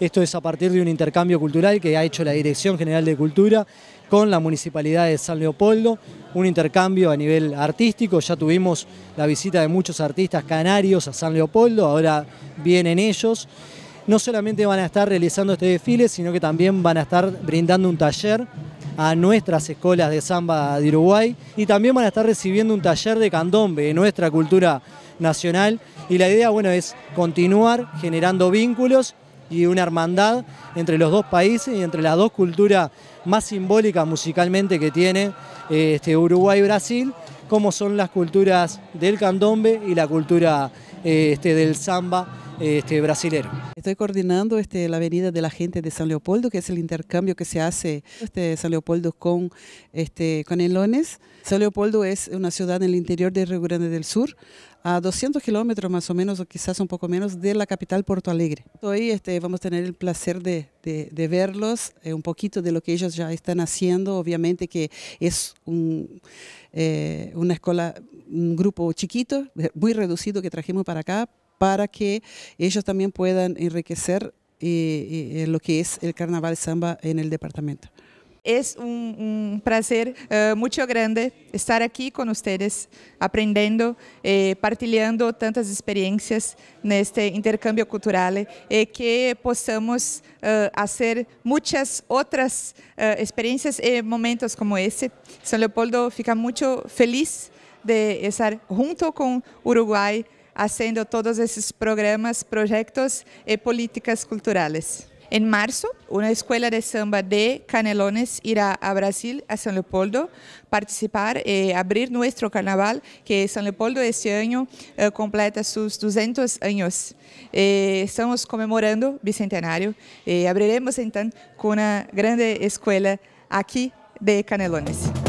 Esto es a partir de un intercambio cultural que ha hecho la Dirección General de Cultura con la Municipalidad de San Leopoldo, un intercambio a nivel artístico, ya tuvimos la visita de muchos artistas canarios a San Leopoldo, ahora vienen ellos. No solamente van a estar realizando este desfile, sino que también van a estar brindando un taller a nuestras escuelas de samba de Uruguay y también van a estar recibiendo un taller de candombe de nuestra cultura nacional y la idea bueno es continuar generando vínculos y una hermandad entre los dos países y entre las dos culturas más simbólicas musicalmente que tiene eh, este, Uruguay y Brasil, como son las culturas del candombe y la cultura eh, este, del samba este, brasilero. Estoy coordinando este, la Avenida de la Gente de San Leopoldo, que es el intercambio que se hace este, San Leopoldo con este, Lones. San Leopoldo es una ciudad en el interior de Río Grande del Sur, a 200 kilómetros más o menos, o quizás un poco menos, de la capital Porto Alegre. Hoy este, vamos a tener el placer de, verlos, eh, un poquito de lo que ellos ya están haciendo. Obviamente que es eh, una escuela, un grupo chiquito, muy reducido que trajimos para acá, para que ellos también puedan enriquecer eh, eh, lo que es el carnaval samba en el departamento. Es un, placer eh, mucho grande estar aquí con ustedes, aprendiendo, eh, tantas experiencias en este intercambio cultural y que podamos hacer muchas otras experiencias y e momentos como ese. San Leopoldo fica mucho feliz de estar junto con Uruguay, haciendo todos esses programas, projetos e políticas culturales. Em março, uma escola de samba de Canelones irá a Brasil, a São Leopoldo, participar e eh, abrir nosso carnaval, que São Leopoldo este ano eh, completa seus 200 anos. estamos comemorando o bicentenário e eh, abriremos então com uma grande escola aqui de Canelones.